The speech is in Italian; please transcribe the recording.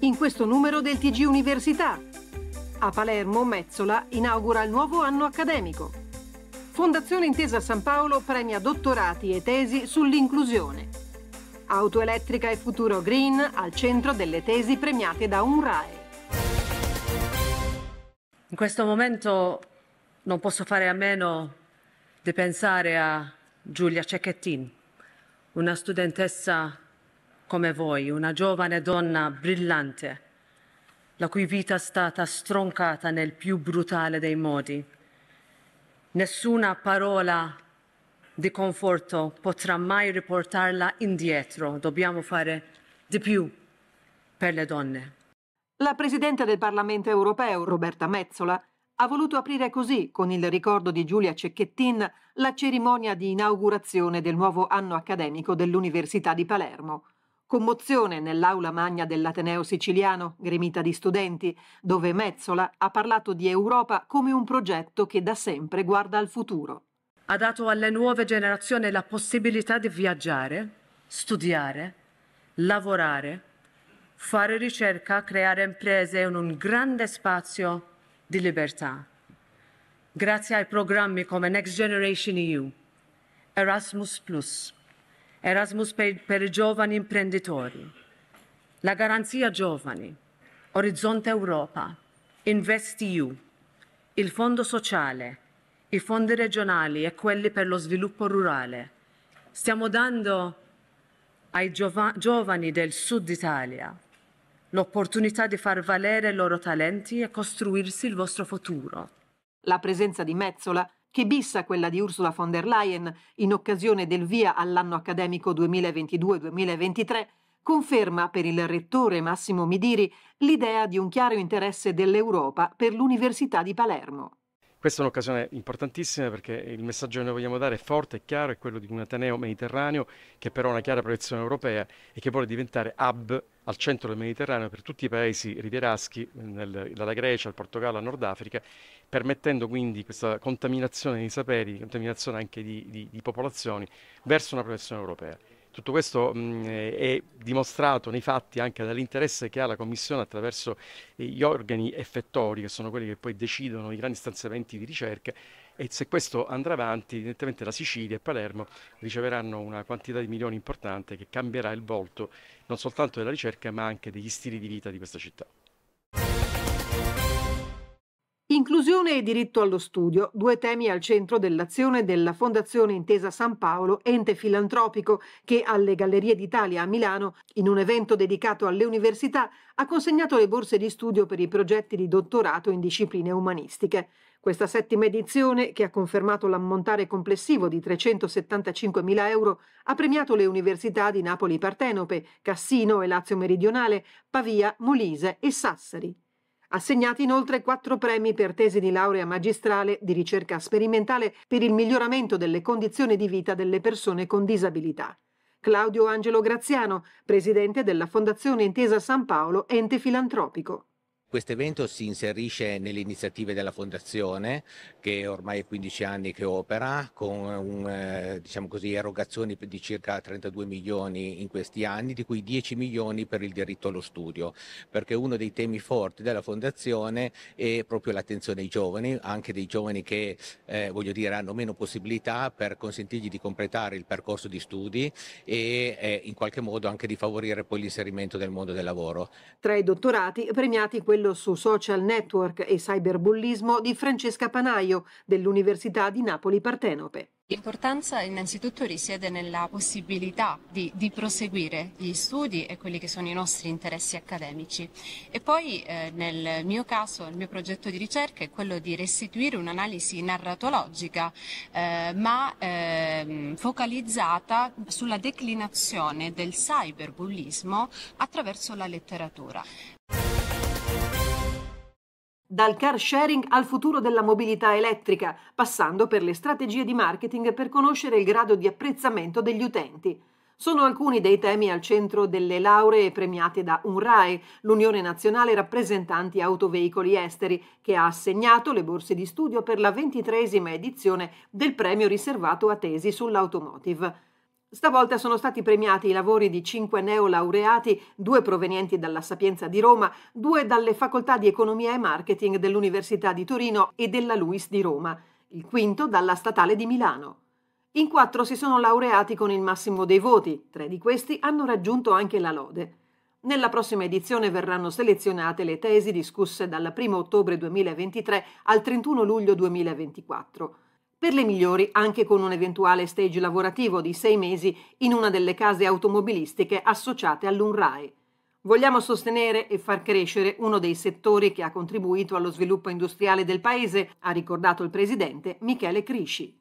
in questo numero del TG Università. A Palermo Mezzola inaugura il nuovo anno accademico. Fondazione Intesa San Paolo premia dottorati e tesi sull'inclusione. Auto elettrica e futuro green al centro delle tesi premiate da un In questo momento non posso fare a meno di pensare a Giulia Cecchettin, una studentessa come voi, una giovane donna brillante, la cui vita è stata stroncata nel più brutale dei modi. Nessuna parola di conforto potrà mai riportarla indietro. Dobbiamo fare di più per le donne. La Presidente del Parlamento europeo, Roberta Mezzola, ha voluto aprire così, con il ricordo di Giulia Cecchettin, la cerimonia di inaugurazione del nuovo anno accademico dell'Università di Palermo. Commozione nell'aula magna dell'Ateneo siciliano, gremita di studenti, dove Mezzola ha parlato di Europa come un progetto che da sempre guarda al futuro. Ha dato alle nuove generazioni la possibilità di viaggiare, studiare, lavorare, fare ricerca, creare imprese in un grande spazio di libertà. Grazie ai programmi come Next Generation EU, Erasmus Erasmus per, per giovani imprenditori, la garanzia giovani, Orizzonte Europa, InvestEU, il Fondo Sociale, i fondi regionali e quelli per lo sviluppo rurale. Stiamo dando ai giovani del sud Italia l'opportunità di far valere i loro talenti e costruirsi il vostro futuro. La presenza di Mezzola che bissa quella di Ursula von der Leyen in occasione del via all'anno accademico 2022-2023, conferma per il rettore Massimo Midiri l'idea di un chiaro interesse dell'Europa per l'Università di Palermo. Questa è un'occasione importantissima perché il messaggio che noi vogliamo dare è forte e chiaro, è quello di un Ateneo mediterraneo che però ha una chiara proiezione europea e che vuole diventare hub al centro del Mediterraneo per tutti i paesi rivieraschi, nel, dalla Grecia al Portogallo al Nord Africa, permettendo quindi questa contaminazione di saperi, contaminazione anche di, di, di popolazioni verso una proiezione europea. Tutto questo mh, mm, eh, è dimostrato nei fatti anche dall'interesse che ha la Commissione attraverso eh, gli organi effettori, che sono quelli che poi decidono i grandi stanziamenti di ricerca, e se questo andrà avanti evidentemente la Sicilia e Palermo riceveranno una quantità di milioni importante che cambierà il volto non soltanto della ricerca ma anche degli stili di vita di questa città. Inclusione e diritto allo studio, due temi al centro dell'azione della Fondazione Intesa San Paolo, ente filantropico che alle Gallerie d'Italia a Milano, in un evento dedicato alle università, ha consegnato le borse di studio per i progetti di dottorato in discipline umanistiche. Questa settima edizione, che ha confermato l'ammontare complessivo di 375.000 euro, ha premiato le università di Napoli Partenope, Cassino e Lazio Meridionale, Pavia, Molise e Sassari. Assegnati inoltre quattro premi per tesi di laurea magistrale di ricerca sperimentale per il miglioramento delle condizioni di vita delle persone con disabilità. Claudio Angelo Graziano, presidente della Fondazione Intesa San Paolo, ente filantropico. Questo evento si inserisce nelle iniziative della Fondazione, che ormai è 15 anni che opera, con un, eh, diciamo così, erogazioni di circa 32 milioni in questi anni, di cui 10 milioni per il diritto allo studio, perché uno dei temi forti della Fondazione è proprio l'attenzione ai giovani, anche dei giovani che eh, voglio dire, hanno meno possibilità per consentirgli di completare il percorso di studi e eh, in qualche modo anche di favorire poi l'inserimento nel mondo del lavoro. Tra i dottorati premiati quelli quello su social network e cyberbullismo di Francesca Panaio dell'Università di Napoli Partenope. L'importanza innanzitutto risiede nella possibilità di, di, proseguire gli studi e quelli che sono i nostri interessi accademici e poi eh, nel mio caso il mio progetto di ricerca è quello di restituire un'analisi narratologica eh, ma eh, focalizzata sulla declinazione del cyberbullismo attraverso la letteratura. Dal car sharing al futuro della mobilità elettrica, passando per le strategie di marketing per conoscere il grado di apprezzamento degli utenti. Sono alcuni dei temi al centro delle lauree premiate da UNRAE, l'Unione Nazionale Rappresentanti Autoveicoli Esteri, che ha assegnato le borse di studio per la ventitresima edizione del premio riservato a tesi sull'automotive. Stavolta sono stati premiati i lavori di cinque neolaureati, due provenienti dalla Sapienza di Roma, due dalle facoltà di economia e marketing dell'Università di Torino e della LUIS di Roma, il quinto dalla Statale di Milano. In quattro si sono laureati con il massimo dei voti, tre di questi hanno raggiunto anche la lode. Nella prossima edizione verranno selezionate le tesi discusse dal 1 ottobre 2023 al 31 luglio 2024 per le migliori anche con un eventuale stage lavorativo di sei mesi in una delle case automobilistiche associate all'UNRAE. Vogliamo sostenere e far crescere uno dei settori che ha contribuito allo sviluppo industriale del Paese, ha ricordato il Presidente Michele Crisci.